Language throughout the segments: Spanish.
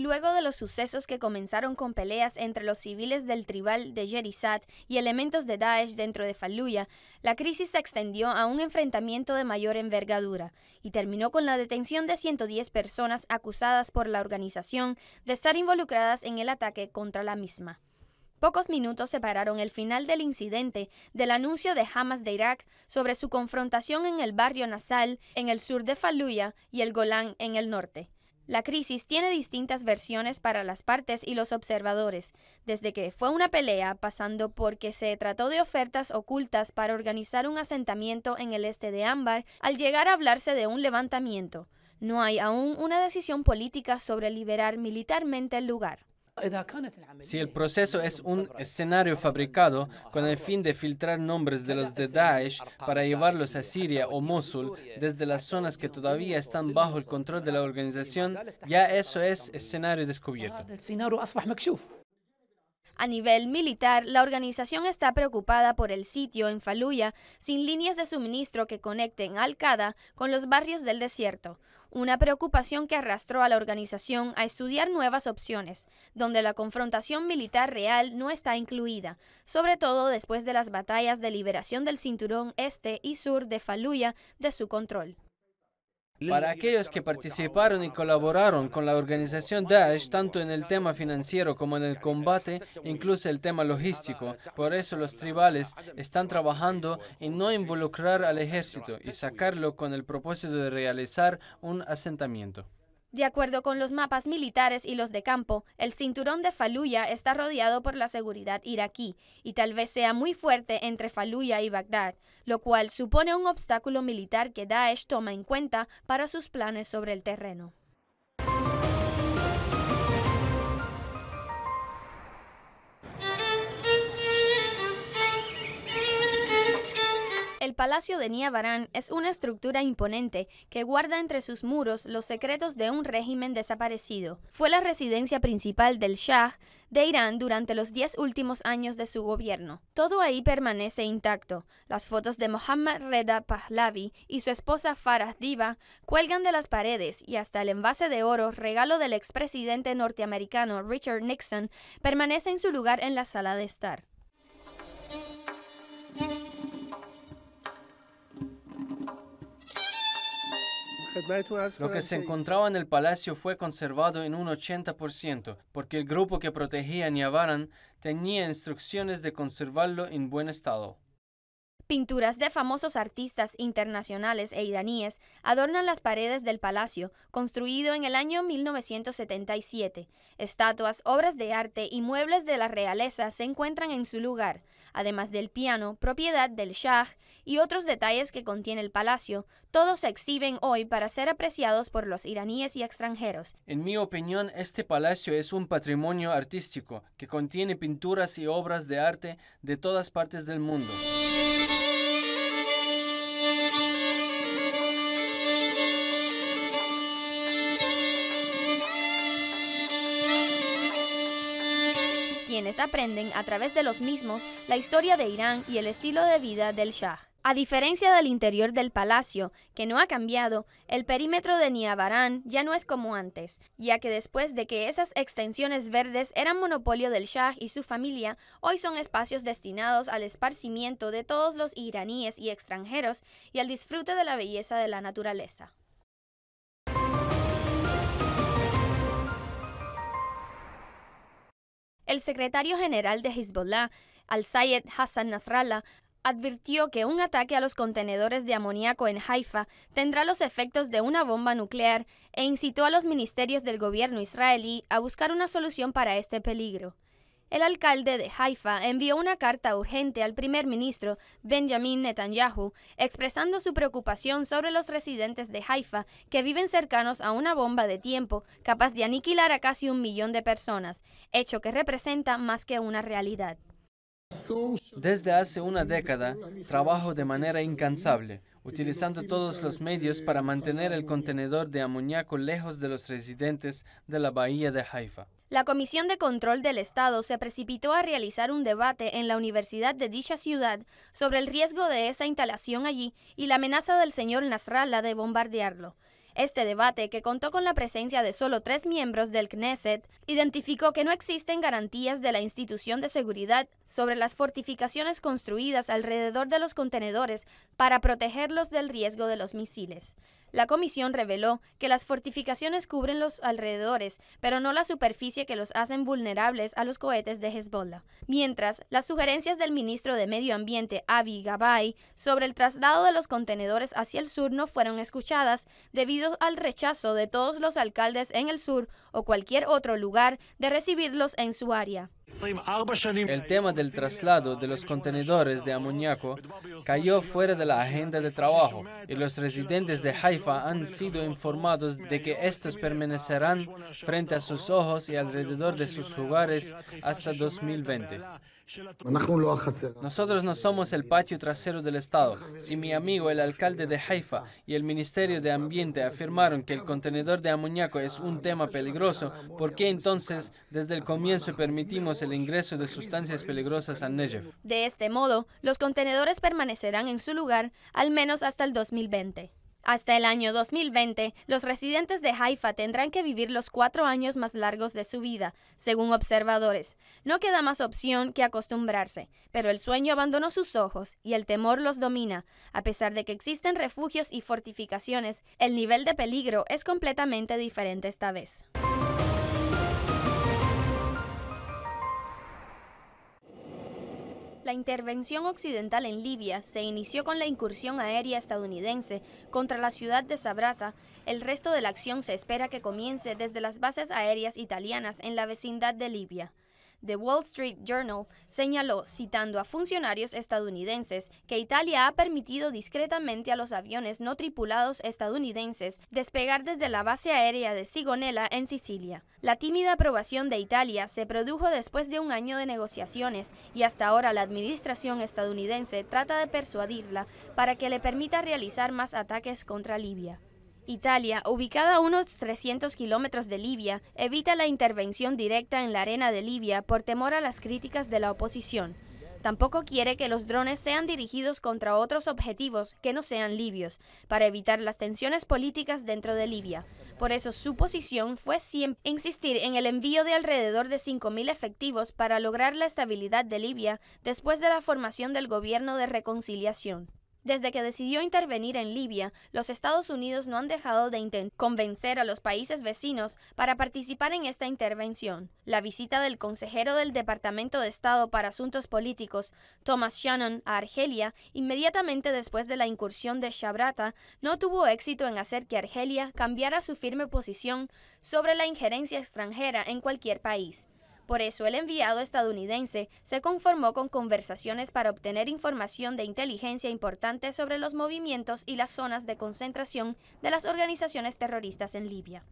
Luego de los sucesos que comenzaron con peleas entre los civiles del tribal de Jerizat y elementos de Daesh dentro de Fallujah, la crisis se extendió a un enfrentamiento de mayor envergadura y terminó con la detención de 110 personas acusadas por la organización de estar involucradas en el ataque contra la misma. Pocos minutos separaron el final del incidente del anuncio de Hamas de Irak sobre su confrontación en el barrio Nasal, en el sur de Fallujah, y el Golán, en el norte. La crisis tiene distintas versiones para las partes y los observadores, desde que fue una pelea pasando porque se trató de ofertas ocultas para organizar un asentamiento en el este de Ámbar, al llegar a hablarse de un levantamiento. No hay aún una decisión política sobre liberar militarmente el lugar. Si el proceso es un escenario fabricado con el fin de filtrar nombres de los de Daesh para llevarlos a Siria o Mosul desde las zonas que todavía están bajo el control de la organización, ya eso es escenario descubierto. A nivel militar, la organización está preocupada por el sitio en Faluya sin líneas de suministro que conecten Al-Qaeda con los barrios del desierto, una preocupación que arrastró a la organización a estudiar nuevas opciones, donde la confrontación militar real no está incluida, sobre todo después de las batallas de liberación del cinturón este y sur de Faluya de su control. Para aquellos que participaron y colaboraron con la organización Daesh, tanto en el tema financiero como en el combate, e incluso el tema logístico, por eso los tribales están trabajando en no involucrar al ejército y sacarlo con el propósito de realizar un asentamiento. De acuerdo con los mapas militares y los de campo, el cinturón de Faluya está rodeado por la seguridad iraquí y tal vez sea muy fuerte entre Faluya y Bagdad, lo cual supone un obstáculo militar que Daesh toma en cuenta para sus planes sobre el terreno. El Palacio de Niavaran es una estructura imponente que guarda entre sus muros los secretos de un régimen desaparecido. Fue la residencia principal del Shah de Irán durante los diez últimos años de su gobierno. Todo ahí permanece intacto. Las fotos de Mohammad Reda Pahlavi y su esposa Farah Diva cuelgan de las paredes y hasta el envase de oro, regalo del expresidente norteamericano Richard Nixon, permanece en su lugar en la sala de estar. Lo que se encontraba en el palacio fue conservado en un 80%, porque el grupo que protegía Niavaran tenía instrucciones de conservarlo en buen estado. Pinturas de famosos artistas internacionales e iraníes adornan las paredes del palacio, construido en el año 1977. Estatuas, obras de arte y muebles de la realeza se encuentran en su lugar además del piano, propiedad del Shah y otros detalles que contiene el palacio, todos se exhiben hoy para ser apreciados por los iraníes y extranjeros. En mi opinión, este palacio es un patrimonio artístico que contiene pinturas y obras de arte de todas partes del mundo. quienes aprenden a través de los mismos la historia de Irán y el estilo de vida del Shah. A diferencia del interior del palacio, que no ha cambiado, el perímetro de Niabarán ya no es como antes, ya que después de que esas extensiones verdes eran monopolio del Shah y su familia, hoy son espacios destinados al esparcimiento de todos los iraníes y extranjeros y al disfrute de la belleza de la naturaleza. El secretario general de Hezbollah, Al-Sayed Hassan Nasrallah, advirtió que un ataque a los contenedores de amoníaco en Haifa tendrá los efectos de una bomba nuclear e incitó a los ministerios del gobierno israelí a buscar una solución para este peligro. El alcalde de Haifa envió una carta urgente al primer ministro Benjamin Netanyahu expresando su preocupación sobre los residentes de Haifa que viven cercanos a una bomba de tiempo capaz de aniquilar a casi un millón de personas, hecho que representa más que una realidad. Desde hace una década trabajo de manera incansable utilizando todos los medios para mantener el contenedor de amoníaco lejos de los residentes de la bahía de Haifa. La Comisión de Control del Estado se precipitó a realizar un debate en la universidad de dicha ciudad sobre el riesgo de esa instalación allí y la amenaza del señor Nasrallah de bombardearlo. Este debate, que contó con la presencia de solo tres miembros del Knesset, identificó que no existen garantías de la institución de seguridad sobre las fortificaciones construidas alrededor de los contenedores para protegerlos del riesgo de los misiles. La comisión reveló que las fortificaciones cubren los alrededores, pero no la superficie que los hacen vulnerables a los cohetes de Hezbollah. Mientras, las sugerencias del ministro de Medio Ambiente, Avi Gabay, sobre el traslado de los contenedores hacia el sur no fueron escuchadas debido al rechazo de todos los alcaldes en el sur o cualquier otro lugar de recibirlos en su área. El tema del traslado de los contenedores de amoníaco cayó fuera de la agenda de trabajo y los residentes de Haifa han sido informados de que estos permanecerán frente a sus ojos y alrededor de sus hogares hasta 2020. Nosotros no somos el patio trasero del Estado. Si mi amigo, el alcalde de Haifa y el Ministerio de Ambiente afirmaron que el contenedor de amoníaco es un tema peligroso, ¿por qué entonces desde el comienzo permitimos el ingreso de sustancias peligrosas a Negev? De este modo, los contenedores permanecerán en su lugar al menos hasta el 2020. Hasta el año 2020, los residentes de Haifa tendrán que vivir los cuatro años más largos de su vida, según observadores. No queda más opción que acostumbrarse, pero el sueño abandonó sus ojos y el temor los domina. A pesar de que existen refugios y fortificaciones, el nivel de peligro es completamente diferente esta vez. La intervención occidental en Libia se inició con la incursión aérea estadounidense contra la ciudad de Sabrata. El resto de la acción se espera que comience desde las bases aéreas italianas en la vecindad de Libia. The Wall Street Journal señaló, citando a funcionarios estadounidenses, que Italia ha permitido discretamente a los aviones no tripulados estadounidenses despegar desde la base aérea de Sigonella en Sicilia. La tímida aprobación de Italia se produjo después de un año de negociaciones y hasta ahora la administración estadounidense trata de persuadirla para que le permita realizar más ataques contra Libia. Italia, ubicada a unos 300 kilómetros de Libia, evita la intervención directa en la arena de Libia por temor a las críticas de la oposición. Tampoco quiere que los drones sean dirigidos contra otros objetivos que no sean libios, para evitar las tensiones políticas dentro de Libia. Por eso su posición fue siempre insistir en el envío de alrededor de 5.000 efectivos para lograr la estabilidad de Libia después de la formación del gobierno de reconciliación. Desde que decidió intervenir en Libia, los Estados Unidos no han dejado de convencer a los países vecinos para participar en esta intervención. La visita del consejero del Departamento de Estado para Asuntos Políticos, Thomas Shannon, a Argelia, inmediatamente después de la incursión de Shabrata, no tuvo éxito en hacer que Argelia cambiara su firme posición sobre la injerencia extranjera en cualquier país. Por eso el enviado estadounidense se conformó con conversaciones para obtener información de inteligencia importante sobre los movimientos y las zonas de concentración de las organizaciones terroristas en Libia.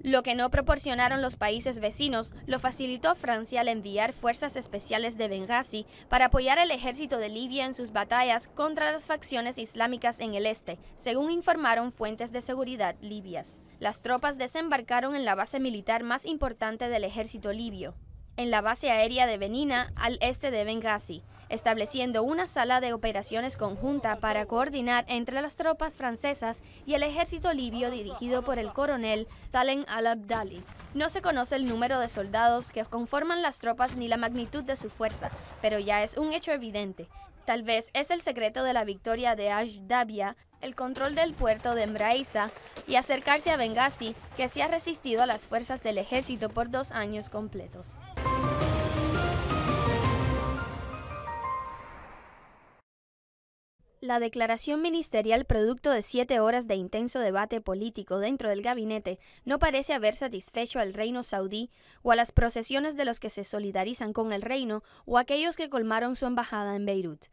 Lo que no proporcionaron los países vecinos lo facilitó Francia al enviar fuerzas especiales de Benghazi para apoyar al ejército de Libia en sus batallas contra las facciones islámicas en el este, según informaron fuentes de seguridad libias. Las tropas desembarcaron en la base militar más importante del ejército libio, en la base aérea de Benina, al este de Benghazi, estableciendo una sala de operaciones conjunta para coordinar entre las tropas francesas y el ejército libio dirigido por el coronel Salem al-Abdali. No se conoce el número de soldados que conforman las tropas ni la magnitud de su fuerza, pero ya es un hecho evidente. Tal vez es el secreto de la victoria de Ashdabia, el control del puerto de Mraiza y acercarse a Benghazi, que se ha resistido a las fuerzas del ejército por dos años completos. La declaración ministerial producto de siete horas de intenso debate político dentro del gabinete no parece haber satisfecho al reino saudí o a las procesiones de los que se solidarizan con el reino o aquellos que colmaron su embajada en Beirut.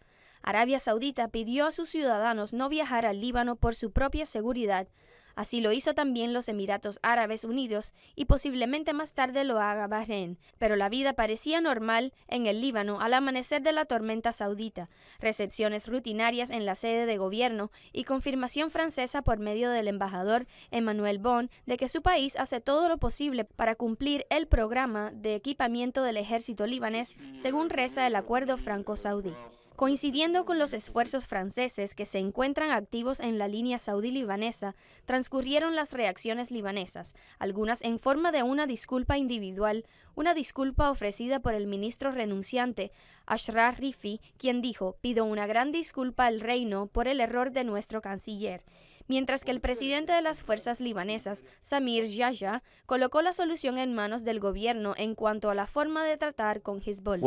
Arabia Saudita pidió a sus ciudadanos no viajar al Líbano por su propia seguridad Así lo hizo también los Emiratos Árabes Unidos y posiblemente más tarde lo haga Bahrein, pero la vida parecía normal en el Líbano al amanecer de la tormenta saudita, recepciones rutinarias en la sede de gobierno y confirmación francesa por medio del embajador Emmanuel Bon de que su país hace todo lo posible para cumplir el programa de equipamiento del ejército libanés según reza el acuerdo franco-saudí coincidiendo con los esfuerzos franceses que se encuentran activos en la línea saudí-libanesa, transcurrieron las reacciones libanesas, algunas en forma de una disculpa individual, una disculpa ofrecida por el ministro renunciante Ashraf Rifi, quien dijo, pido una gran disculpa al reino por el error de nuestro canciller. Mientras que el presidente de las fuerzas libanesas, Samir Yahya, colocó la solución en manos del gobierno en cuanto a la forma de tratar con Hezbollah.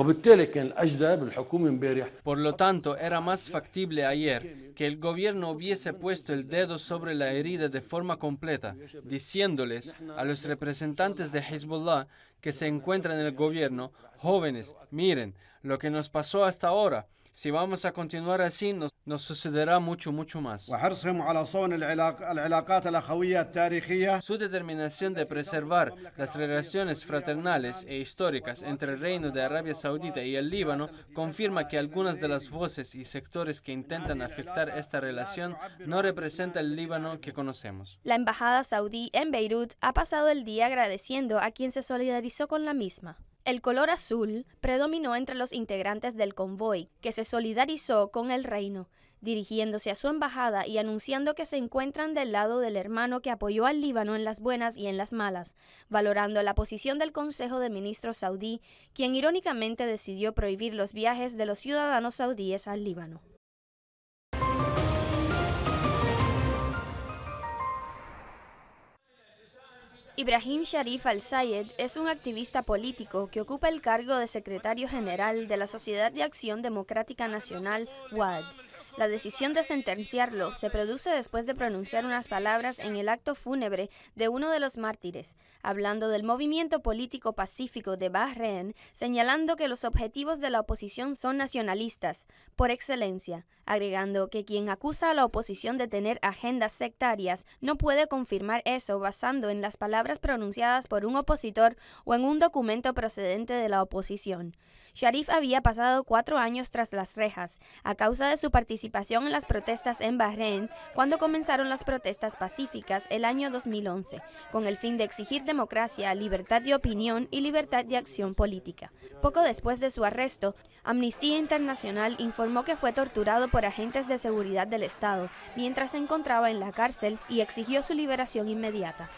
Por lo tanto, era más factible ayer que el gobierno hubiese puesto el dedo sobre la herida de forma completa, diciéndoles a los representantes de Hezbollah que se encuentran en el gobierno, jóvenes, miren lo que nos pasó hasta ahora. Si vamos a continuar así, nos nos sucederá mucho, mucho más. Su determinación de preservar las relaciones fraternales e históricas entre el Reino de Arabia Saudita y el Líbano confirma que algunas de las voces y sectores que intentan afectar esta relación no representan el Líbano que conocemos. La Embajada Saudí en Beirut ha pasado el día agradeciendo a quien se solidarizó con la misma. El color azul predominó entre los integrantes del convoy, que se solidarizó con el reino, dirigiéndose a su embajada y anunciando que se encuentran del lado del hermano que apoyó al Líbano en las buenas y en las malas, valorando la posición del Consejo de Ministros saudí, quien irónicamente decidió prohibir los viajes de los ciudadanos saudíes al Líbano. Ibrahim Sharif Al-Sayed es un activista político que ocupa el cargo de secretario general de la Sociedad de Acción Democrática Nacional, WAD, la decisión de sentenciarlo se produce después de pronunciar unas palabras en el acto fúnebre de uno de los mártires, hablando del movimiento político pacífico de Bahrein, señalando que los objetivos de la oposición son nacionalistas, por excelencia, agregando que quien acusa a la oposición de tener agendas sectarias no puede confirmar eso basando en las palabras pronunciadas por un opositor o en un documento procedente de la oposición. Sharif había pasado cuatro años tras las rejas a causa de su participación participación en las protestas en Bahrein cuando comenzaron las protestas pacíficas el año 2011, con el fin de exigir democracia, libertad de opinión y libertad de acción política. Poco después de su arresto, Amnistía Internacional informó que fue torturado por agentes de seguridad del Estado mientras se encontraba en la cárcel y exigió su liberación inmediata.